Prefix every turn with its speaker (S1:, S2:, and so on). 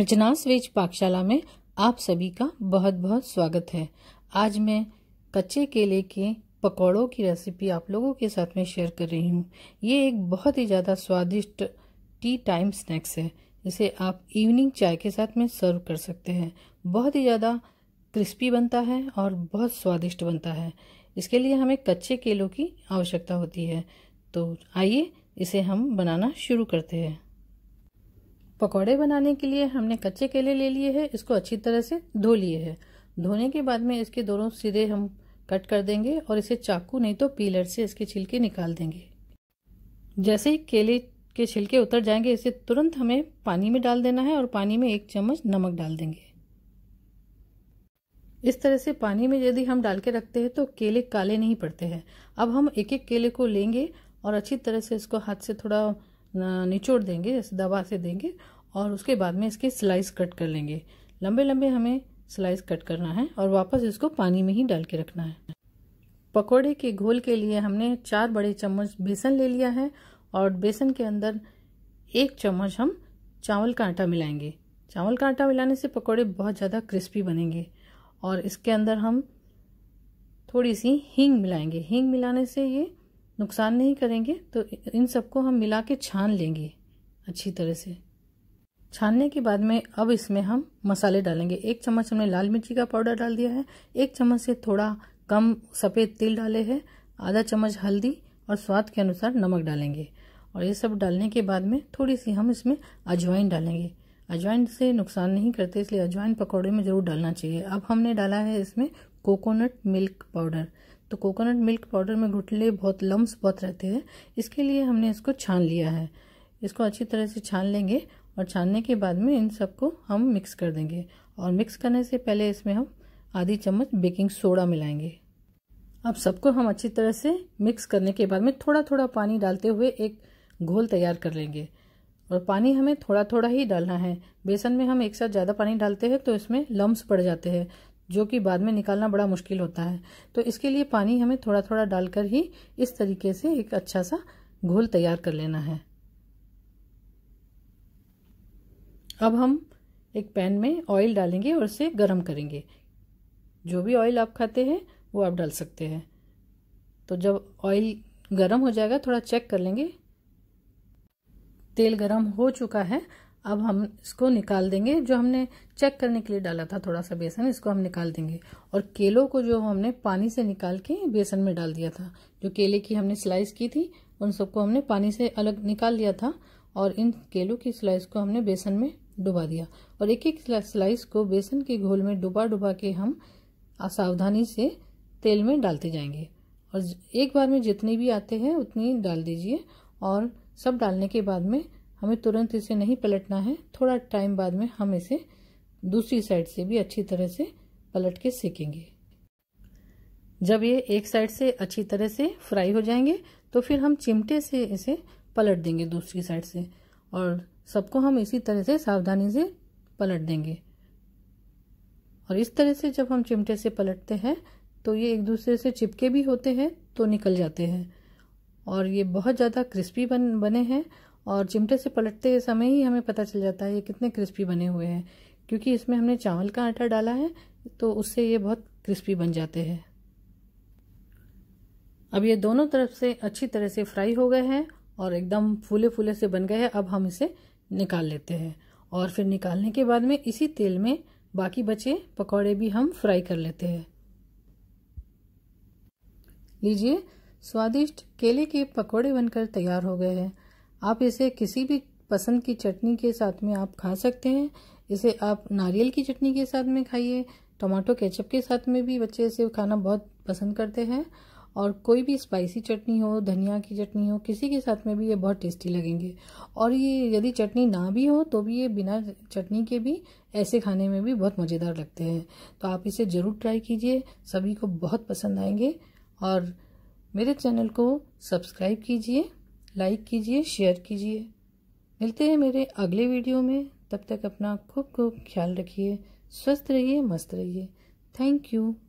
S1: अर्चनास veg पाकशाला में आप सभी का बहुत बहुत स्वागत है आज मैं कच्चे केले के पकौड़ों की रेसिपी आप लोगों के साथ में शेयर कर रही हूँ ये एक बहुत ही ज़्यादा स्वादिष्ट टी टाइम स्नैक्स है इसे आप इवनिंग चाय के साथ में सर्व कर सकते हैं बहुत ही ज़्यादा क्रिस्पी बनता है और बहुत स्वादिष्ट बनता है इसके लिए हमें कच्चे केलों की आवश्यकता होती है तो आइए इसे हम बनाना शुरू करते हैं पकौड़े बनाने के लिए हमने कच्चे केले ले लिए हैं इसको अच्छी तरह से धो लिए हैं धोने के बाद में इसके दोनों सिरे हम कट कर देंगे और इसे चाकू नहीं तो पीलर से इसके छिलके निकाल देंगे जैसे ही केले के छिलके उतर जाएंगे इसे तुरंत हमें पानी में डाल देना है और पानी में एक चम्मच नमक डाल देंगे इस तरह से पानी में यदि हम डाल के रखते हैं तो केले काले नहीं पड़ते हैं अब हम एक एक केले को लेंगे और अच्छी तरह से इसको हाथ से थोड़ा निचोड़ देंगे दबा से देंगे और उसके बाद में इसके स्लाइस कट कर लेंगे लंबे लंबे हमें स्लाइस कट करना है और वापस इसको पानी में ही डाल के रखना है पकोड़े के घोल के लिए हमने चार बड़े चम्मच बेसन ले लिया है और बेसन के अंदर एक चम्मच हम चावल का आटा मिलाएंगे चावल का आटा मिलाने से पकोड़े बहुत ज़्यादा क्रिस्पी बनेंगे और इसके अंदर हम थोड़ी सी हींग मिलाएंगे हींग मिलाने से ये नुकसान नहीं करेंगे तो इन सबको हम मिला के छान लेंगे अच्छी तरह से छानने के बाद में अब इसमें हम मसाले डालेंगे एक चम्मच हमने लाल मिर्ची का पाउडर डाल दिया है एक चम्मच से थोड़ा कम सफ़ेद तिल डाले हैं आधा चम्मच हल्दी और स्वाद के अनुसार नमक डालेंगे और ये सब डालने के बाद में थोड़ी सी हम इसमें अजवाइन डालेंगे अजवाइन से नुकसान नहीं करते इसलिए अजवाइन पकौड़े में ज़रूर डालना चाहिए अब हमने डाला है इसमें कोकोनट मिल्क पाउडर तो कोकोनट मिल्क पाउडर में घुटले बहुत लम्ब बहुत रहते हैं इसके लिए हमने इसको छान लिया है इसको अच्छी तरह से छान लेंगे और छानने के बाद में इन सबको हम मिक्स कर देंगे और मिक्स करने से पहले इसमें हम आधी चम्मच बेकिंग सोडा मिलाएंगे अब सबको हम अच्छी तरह से मिक्स करने के बाद में थोड़ा थोड़ा पानी डालते हुए एक घोल तैयार कर लेंगे और पानी हमें थोड़ा थोड़ा ही डालना है बेसन में हम एक साथ ज़्यादा पानी डालते हैं तो इसमें लम्ब पड़ जाते हैं जो कि बाद में निकालना बड़ा मुश्किल होता है तो इसके लिए पानी हमें थोड़ा थोड़ा डालकर ही इस तरीके से एक अच्छा सा घोल तैयार कर लेना है अब हम एक पैन में ऑयल डालेंगे और इसे गर्म करेंगे जो भी ऑयल आप खाते हैं वो आप डाल सकते हैं तो जब ऑयल गर्म हो जाएगा थोड़ा चेक कर लेंगे तेल गर्म हो चुका है अब हम इसको निकाल देंगे जो हमने चेक करने के लिए डाला था थोड़ा सा बेसन इसको हम निकाल देंगे और केलों को जो हमने पानी से निकाल के बेसन में डाल दिया था जो केले की हमने स्लाइस की थी उन सबको हमने पानी से अलग निकाल लिया था और इन केलों की स्लाइस को हमने बेसन में डुबा दिया और एक एक स्लाइस को बेसन के घोल में डुबा डुबा के हम सावधानी से तेल में डालते जाएंगे और एक बार में जितने भी आते हैं उतनी डाल दीजिए और सब डालने के बाद में हमें तुरंत इसे नहीं पलटना है थोड़ा टाइम बाद में हम इसे दूसरी साइड से भी अच्छी तरह से पलट के सेकेंगे जब ये एक साइड से अच्छी तरह से फ्राई हो जाएंगे तो फिर हम चिमटे से इसे पलट देंगे दूसरी साइड से और सबको हम इसी तरह से सावधानी से पलट देंगे और इस तरह से जब हम चिमटे से पलटते हैं तो ये एक दूसरे से चिपके भी होते हैं तो निकल जाते हैं और ये बहुत ज़्यादा क्रिस्पी बन बने हैं और चिमटे से पलटते समय ही हमें पता चल जाता है ये कितने क्रिस्पी बने हुए हैं क्योंकि इसमें हमने चावल का आटा डाला है तो उससे ये बहुत क्रिस्पी बन जाते हैं अब ये दोनों तरफ से अच्छी तरह से फ्राई हो गए हैं और एकदम फूले फूले से बन गए हैं अब हम इसे निकाल लेते हैं और फिर निकालने के बाद में इसी तेल में बाकी बचे पकौड़े भी हम फ्राई कर लेते हैं लीजिए स्वादिष्ट केले के पकौड़े बनकर तैयार हो गए हैं आप इसे किसी भी पसंद की चटनी के साथ में आप खा सकते हैं इसे आप नारियल की चटनी के साथ में खाइए टमाटो केचप के साथ में भी बच्चे इसे खाना बहुत पसंद करते हैं और कोई भी स्पाइसी चटनी हो धनिया की चटनी हो किसी के साथ में भी ये बहुत टेस्टी लगेंगे और ये यदि चटनी ना भी हो तो भी ये बिना चटनी के भी ऐसे खाने में भी बहुत मज़ेदार लगते हैं तो आप इसे ज़रूर ट्राई कीजिए सभी को बहुत पसंद आएंगे और मेरे चैनल को सब्सक्राइब कीजिए लाइक कीजिए शेयर कीजिए मिलते हैं मेरे अगले वीडियो में तब तक अपना खूब खूब ख्याल रखिए स्वस्थ रहिए मस्त रहिए थैंक यू